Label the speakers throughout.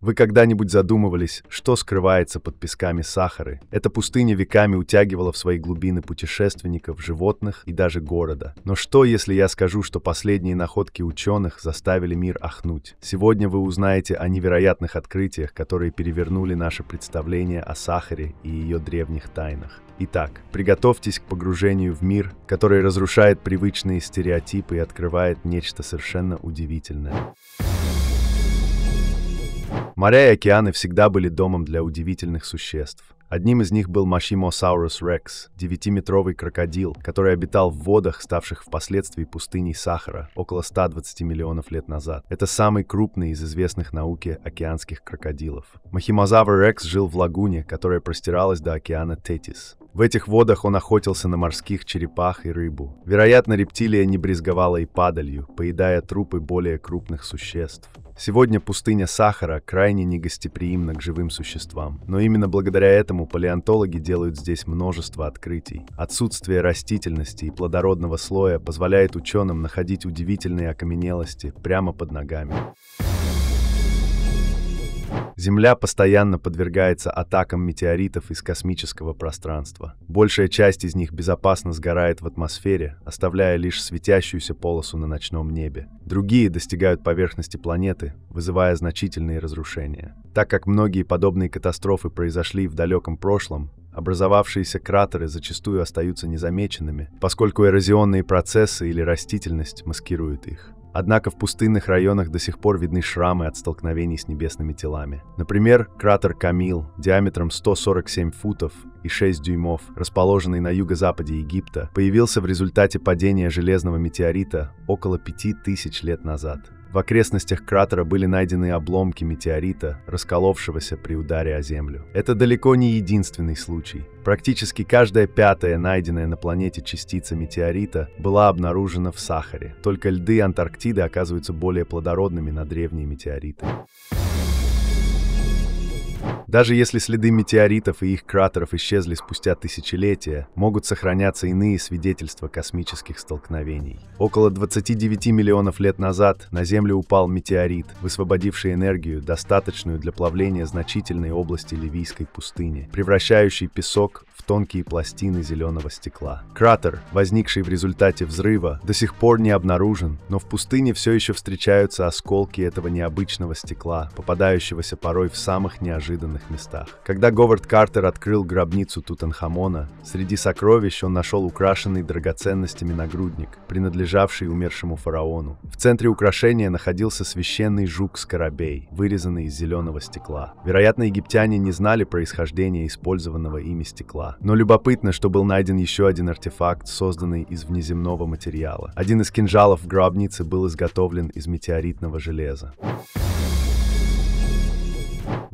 Speaker 1: Вы когда-нибудь задумывались, что скрывается под песками Сахары? Эта пустыня веками утягивала в свои глубины путешественников, животных и даже города. Но что, если я скажу, что последние находки ученых заставили мир ахнуть? Сегодня вы узнаете о невероятных открытиях, которые перевернули наше представление о Сахаре и ее древних тайнах. Итак, приготовьтесь к погружению в мир, который разрушает привычные стереотипы и открывает нечто совершенно удивительное. Моря и океаны всегда были домом для удивительных существ. Одним из них был Machimosaurus Рекс, девятиметровый крокодил, который обитал в водах, ставших впоследствии пустыней Сахара, около 120 миллионов лет назад. Это самый крупный из известных науке океанских крокодилов. Махимозавр Рекс жил в лагуне, которая простиралась до океана Тетис. В этих водах он охотился на морских черепах и рыбу. Вероятно, рептилия не брезговала и падалью, поедая трупы более крупных существ. Сегодня пустыня сахара крайне негостеприимна к живым существам, но именно благодаря этому палеонтологи делают здесь множество открытий. Отсутствие растительности и плодородного слоя позволяет ученым находить удивительные окаменелости прямо под ногами. Земля постоянно подвергается атакам метеоритов из космического пространства. Большая часть из них безопасно сгорает в атмосфере, оставляя лишь светящуюся полосу на ночном небе. Другие достигают поверхности планеты, вызывая значительные разрушения. Так как многие подобные катастрофы произошли в далеком прошлом, Образовавшиеся кратеры зачастую остаются незамеченными, поскольку эрозионные процессы или растительность маскируют их. Однако в пустынных районах до сих пор видны шрамы от столкновений с небесными телами. Например, кратер Камил диаметром 147 футов и 6 дюймов, расположенный на юго-западе Египта, появился в результате падения железного метеорита около 5000 лет назад. В окрестностях кратера были найдены обломки метеорита, расколовшегося при ударе о Землю. Это далеко не единственный случай. Практически каждая пятая найденная на планете частица метеорита была обнаружена в Сахаре. Только льды Антарктиды оказываются более плодородными на древние метеориты. Даже если следы метеоритов и их кратеров исчезли спустя тысячелетия, могут сохраняться иные свидетельства космических столкновений. Около 29 миллионов лет назад на Землю упал метеорит, высвободивший энергию, достаточную для плавления значительной области Ливийской пустыни, превращающий песок тонкие пластины зеленого стекла. Кратер, возникший в результате взрыва, до сих пор не обнаружен, но в пустыне все еще встречаются осколки этого необычного стекла, попадающегося порой в самых неожиданных местах. Когда Говард Картер открыл гробницу Тутанхамона, среди сокровищ он нашел украшенный драгоценностями нагрудник, принадлежавший умершему фараону. В центре украшения находился священный жук-скоробей, вырезанный из зеленого стекла. Вероятно, египтяне не знали происхождения использованного ими стекла. Но любопытно, что был найден еще один артефакт, созданный из внеземного материала. Один из кинжалов в гробнице был изготовлен из метеоритного железа.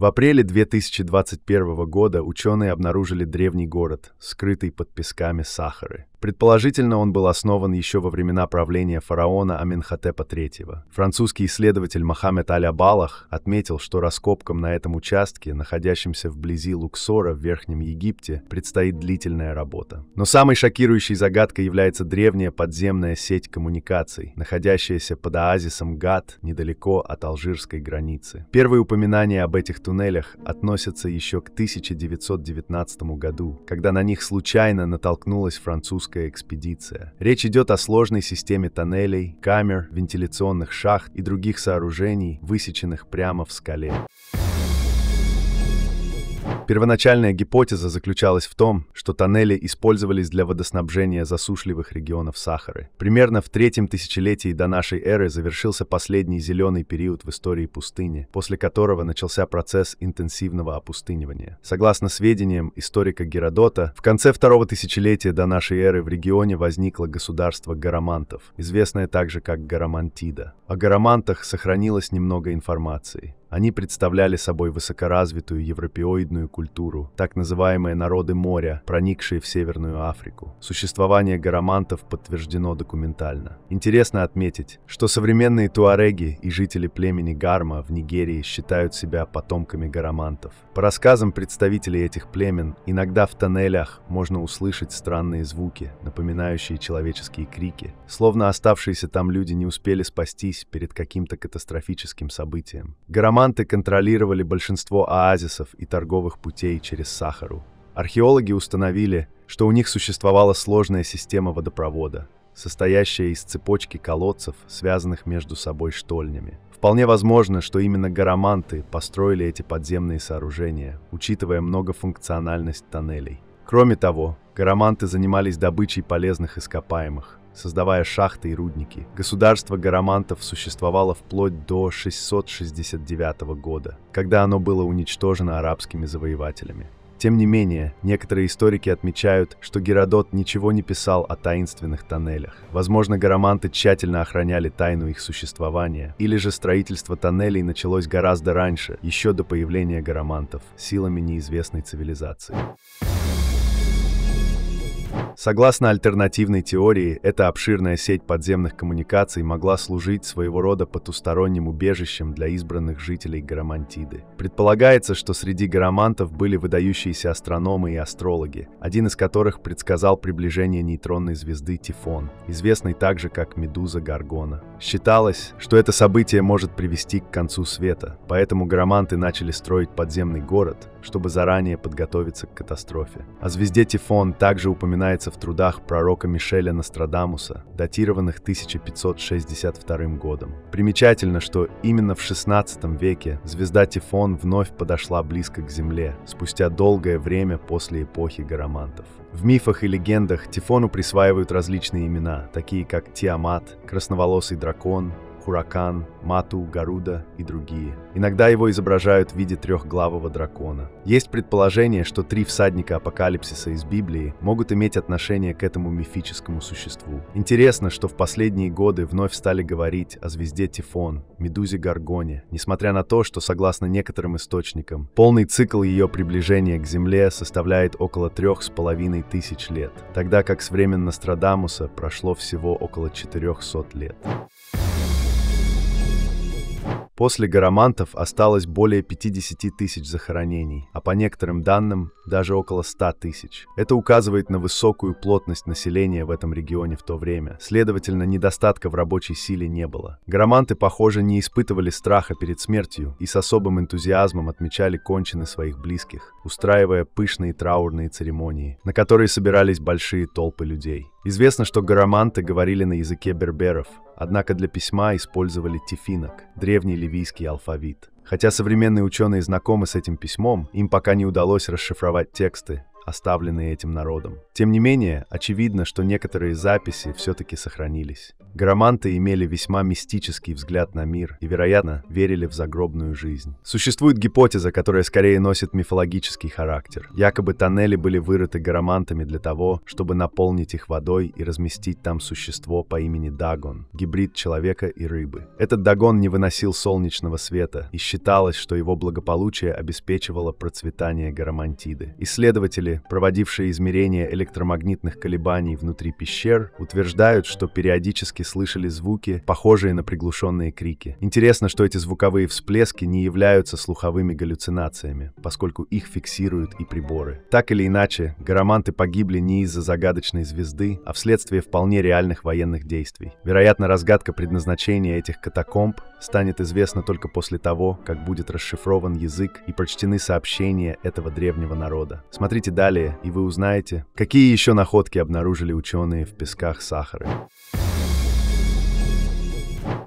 Speaker 1: В апреле 2021 года ученые обнаружили древний город, скрытый под песками Сахары. Предположительно, он был основан еще во времена правления фараона Аминхотепа III. Французский исследователь Мохаммед Аль-Абалах отметил, что раскопкам на этом участке, находящемся вблизи Луксора в Верхнем Египте, предстоит длительная работа. Но самой шокирующей загадкой является древняя подземная сеть коммуникаций, находящаяся под оазисом Гат недалеко от алжирской границы. Первые упоминания об этих туннелях туннелях относятся еще к 1919 году, когда на них случайно натолкнулась французская экспедиция. Речь идет о сложной системе тоннелей, камер, вентиляционных шахт и других сооружений, высеченных прямо в скале. Первоначальная гипотеза заключалась в том, что тоннели использовались для водоснабжения засушливых регионов Сахары. Примерно в третьем тысячелетии до нашей эры завершился последний зеленый период в истории пустыни, после которого начался процесс интенсивного опустынивания. Согласно сведениям историка Геродота, в конце второго тысячелетия до нашей эры в регионе возникло государство гарамантов, известное также как Гарамантида. О гарамантах сохранилось немного информации. Они представляли собой высокоразвитую европеоидную культуру, так называемые народы моря, проникшие в Северную Африку. Существование гарамантов подтверждено документально. Интересно отметить, что современные туареги и жители племени Гарма в Нигерии считают себя потомками гарамантов. По рассказам представителей этих племен, иногда в тоннелях можно услышать странные звуки, напоминающие человеческие крики, словно оставшиеся там люди не успели спастись перед каким-то катастрофическим событием. Гараманты контролировали большинство оазисов и торговых путей через Сахару. Археологи установили, что у них существовала сложная система водопровода, состоящая из цепочки колодцев, связанных между собой штольнями. Вполне возможно, что именно гараманты построили эти подземные сооружения, учитывая многофункциональность тоннелей. Кроме того, гараманты занимались добычей полезных ископаемых, создавая шахты и рудники. Государство гарамантов существовало вплоть до 669 года, когда оно было уничтожено арабскими завоевателями. Тем не менее, некоторые историки отмечают, что Геродот ничего не писал о таинственных тоннелях. Возможно, гараманты тщательно охраняли тайну их существования, или же строительство тоннелей началось гораздо раньше, еще до появления гарамантов, силами неизвестной цивилизации. Согласно альтернативной теории, эта обширная сеть подземных коммуникаций могла служить своего рода потусторонним убежищем для избранных жителей Гарамантиды. Предполагается, что среди гарамантов были выдающиеся астрономы и астрологи, один из которых предсказал приближение нейтронной звезды Тифон, известной также как Медуза Гаргона. Считалось, что это событие может привести к концу света, поэтому гараманты начали строить подземный город, чтобы заранее подготовиться к катастрофе. О звезде Тифон также упоминается упоминается в трудах пророка Мишеля Нострадамуса, датированных 1562 годом. Примечательно, что именно в XVI веке звезда Тифон вновь подошла близко к Земле, спустя долгое время после эпохи гарамантов. В мифах и легендах Тифону присваивают различные имена, такие как Тиамат, Красноволосый дракон, Хуракан, Мату, Гаруда и другие. Иногда его изображают в виде трехглавого дракона. Есть предположение, что три всадника апокалипсиса из Библии могут иметь отношение к этому мифическому существу. Интересно, что в последние годы вновь стали говорить о звезде Тифон, медузе Гаргоне, несмотря на то, что, согласно некоторым источникам, полный цикл ее приближения к Земле составляет около трех с половиной тысяч лет, тогда как с времен Нострадамуса прошло всего около 400 лет. После гарамантов осталось более 50 тысяч захоронений, а по некоторым данным даже около 100 тысяч. Это указывает на высокую плотность населения в этом регионе в то время. Следовательно, недостатка в рабочей силе не было. Гараманты, похоже, не испытывали страха перед смертью и с особым энтузиазмом отмечали кончины своих близких, устраивая пышные траурные церемонии, на которые собирались большие толпы людей. Известно, что гараманты говорили на языке берберов, Однако для письма использовали тифинок, древний ливийский алфавит. Хотя современные ученые знакомы с этим письмом, им пока не удалось расшифровать тексты, оставленные этим народом. Тем не менее, очевидно, что некоторые записи все-таки сохранились. Громанты имели весьма мистический взгляд на мир и, вероятно, верили в загробную жизнь. Существует гипотеза, которая скорее носит мифологический характер. Якобы тоннели были вырыты громантами для того, чтобы наполнить их водой и разместить там существо по имени Дагон, гибрид человека и рыбы. Этот Дагон не выносил солнечного света, и считалось, что его благополучие обеспечивало процветание гарамантиды. Исследователи проводившие измерения электромагнитных колебаний внутри пещер, утверждают, что периодически слышали звуки, похожие на приглушенные крики. Интересно, что эти звуковые всплески не являются слуховыми галлюцинациями, поскольку их фиксируют и приборы. Так или иначе, гараманты погибли не из-за загадочной звезды, а вследствие вполне реальных военных действий. Вероятно, разгадка предназначения этих катакомб станет известна только после того, как будет расшифрован язык и прочтены сообщения этого древнего народа. Смотрите дальше Далее и вы узнаете, какие еще находки обнаружили ученые в песках Сахары.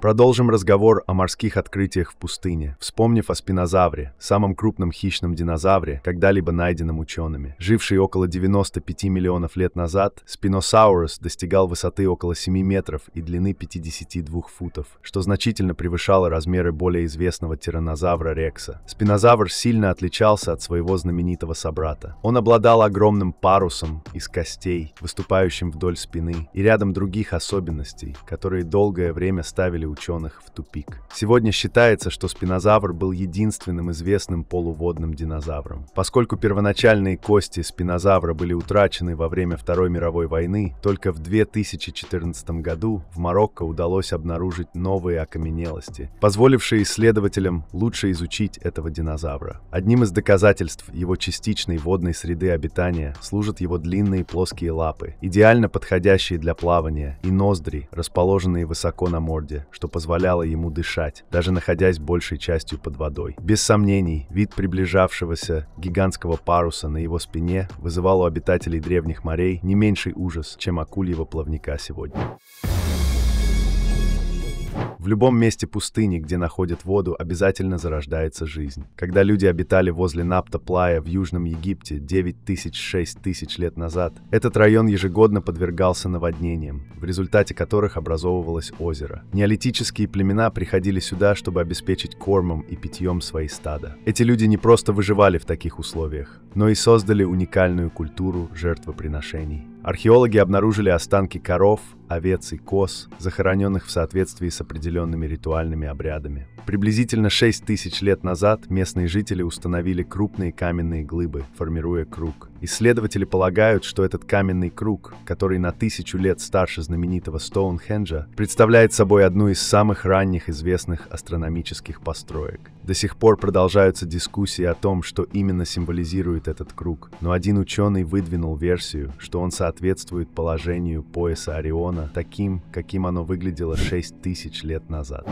Speaker 1: Продолжим разговор о морских открытиях в пустыне, вспомнив о спинозавре, самом крупном хищном динозавре, когда-либо найденном учеными. Живший около 95 миллионов лет назад, спиносаурус достигал высоты около 7 метров и длины 52 футов, что значительно превышало размеры более известного тираннозавра Рекса. Спинозавр сильно отличался от своего знаменитого собрата. Он обладал огромным парусом из костей, выступающим вдоль спины, и рядом других особенностей, которые долгое время ставили ставили ученых в тупик. Сегодня считается, что спинозавр был единственным известным полуводным динозавром. Поскольку первоначальные кости спинозавра были утрачены во время Второй мировой войны, только в 2014 году в Марокко удалось обнаружить новые окаменелости, позволившие исследователям лучше изучить этого динозавра. Одним из доказательств его частичной водной среды обитания служат его длинные плоские лапы, идеально подходящие для плавания, и ноздри, расположенные высоко на морде глади, что позволяло ему дышать, даже находясь большей частью под водой. Без сомнений, вид приближавшегося гигантского паруса на его спине вызывал у обитателей древних морей не меньший ужас, чем акульего плавника сегодня. В любом месте пустыни, где находят воду, обязательно зарождается жизнь. Когда люди обитали возле Напта-Плая в Южном Египте 9000-6000 тысяч лет назад, этот район ежегодно подвергался наводнениям, в результате которых образовывалось озеро. Неолитические племена приходили сюда, чтобы обеспечить кормом и питьем свои стада. Эти люди не просто выживали в таких условиях, но и создали уникальную культуру жертвоприношений. Археологи обнаружили останки коров, овец и коз, захороненных в соответствии с определенными ритуальными обрядами. Приблизительно 6 тысяч лет назад местные жители установили крупные каменные глыбы, формируя круг. Исследователи полагают, что этот каменный круг, который на тысячу лет старше знаменитого Стоунхенджа, представляет собой одну из самых ранних известных астрономических построек. До сих пор продолжаются дискуссии о том, что именно символизирует этот круг, но один ученый выдвинул версию, что он соответствует положению пояса Ориона таким, каким оно выглядело 6 тысяч лет назад.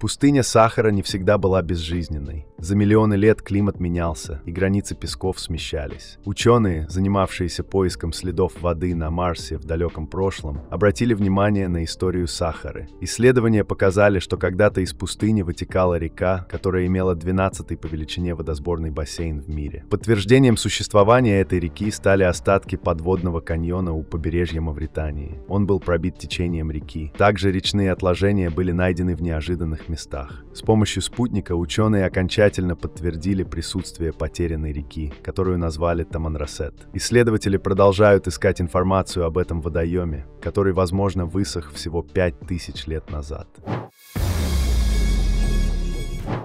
Speaker 1: Пустыня сахара не всегда была безжизненной. За миллионы лет климат менялся, и границы песков смещались. Ученые, занимавшиеся поиском следов воды на Марсе в далеком прошлом, обратили внимание на историю сахары. Исследования показали, что когда-то из пустыни вытекала река, которая имела 12-й по величине водосборный бассейн в мире. Подтверждением существования этой реки стали остатки подводного каньона у побережья Мавритании. Он был пробит течением реки. Также речные отложения были найдены в неожиданном неизведанных местах. С помощью спутника ученые окончательно подтвердили присутствие потерянной реки, которую назвали Таманрасет. Исследователи продолжают искать информацию об этом водоеме, который, возможно, высох всего 5000 лет назад.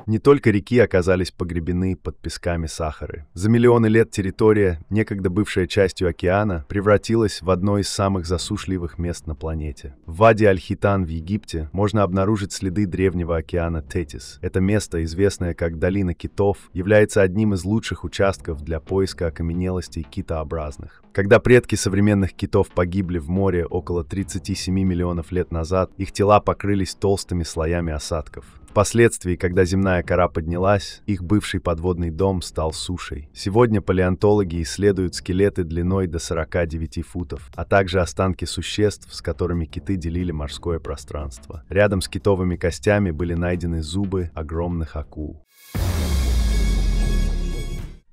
Speaker 1: Не только реки оказались погребены под песками Сахары. За миллионы лет территория, некогда бывшая частью океана, превратилась в одно из самых засушливых мест на планете. В Ваде Аль-Хитан в Египте можно обнаружить следы древнего океана Тетис. Это место, известное как Долина китов, является одним из лучших участков для поиска окаменелостей китообразных. Когда предки современных китов погибли в море около 37 миллионов лет назад, их тела покрылись толстыми слоями осадков. Впоследствии, когда земная кора поднялась, их бывший подводный дом стал сушей. Сегодня палеонтологи исследуют скелеты длиной до 49 футов, а также останки существ, с которыми киты делили морское пространство. Рядом с китовыми костями были найдены зубы огромных акул.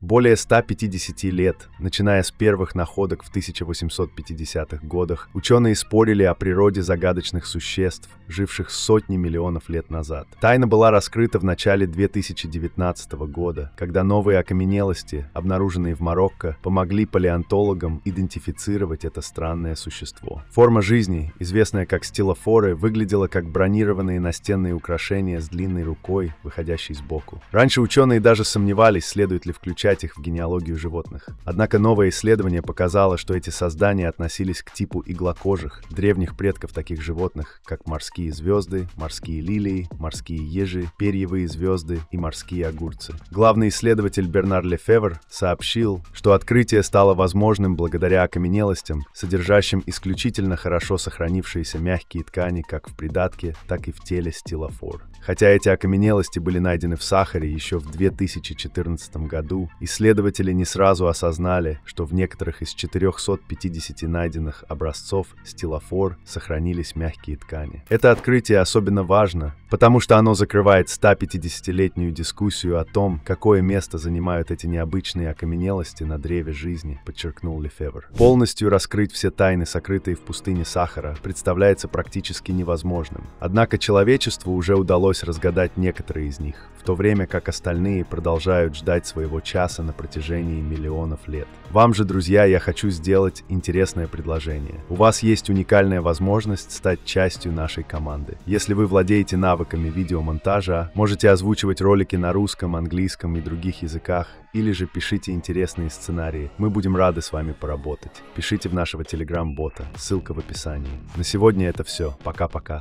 Speaker 1: Более 150 лет, начиная с первых находок в 1850-х годах, ученые спорили о природе загадочных существ, живших сотни миллионов лет назад. Тайна была раскрыта в начале 2019 года, когда новые окаменелости, обнаруженные в Марокко, помогли палеонтологам идентифицировать это странное существо. Форма жизни, известная как стилофоры, выглядела как бронированные настенные украшения с длинной рукой, выходящей сбоку. Раньше ученые даже сомневались, следует ли включать включать их в генеалогию животных. Однако новое исследование показало, что эти создания относились к типу иглокожих, древних предков таких животных, как морские звезды, морские лилии, морские ежи, перьевые звезды и морские огурцы. Главный исследователь Бернар Лефевр сообщил, что открытие стало возможным благодаря окаменелостям, содержащим исключительно хорошо сохранившиеся мягкие ткани как в придатке, так и в теле стилофор. Хотя эти окаменелости были найдены в сахаре еще в 2014 году, Исследователи не сразу осознали, что в некоторых из 450 найденных образцов стилофор сохранились мягкие ткани. Это открытие особенно важно, потому что оно закрывает 150-летнюю дискуссию о том, какое место занимают эти необычные окаменелости на древе жизни, подчеркнул Лефевр. Полностью раскрыть все тайны, сокрытые в пустыне Сахара, представляется практически невозможным. Однако человечеству уже удалось разгадать некоторые из них, в то время как остальные продолжают ждать своего часа на протяжении миллионов лет. Вам же, друзья, я хочу сделать интересное предложение. У вас есть уникальная возможность стать частью нашей команды. Если вы владеете навыками навыками видеомонтажа, можете озвучивать ролики на русском, английском и других языках, или же пишите интересные сценарии. Мы будем рады с вами поработать. Пишите в нашего телеграм-бота, ссылка в описании. На сегодня это все. Пока-пока.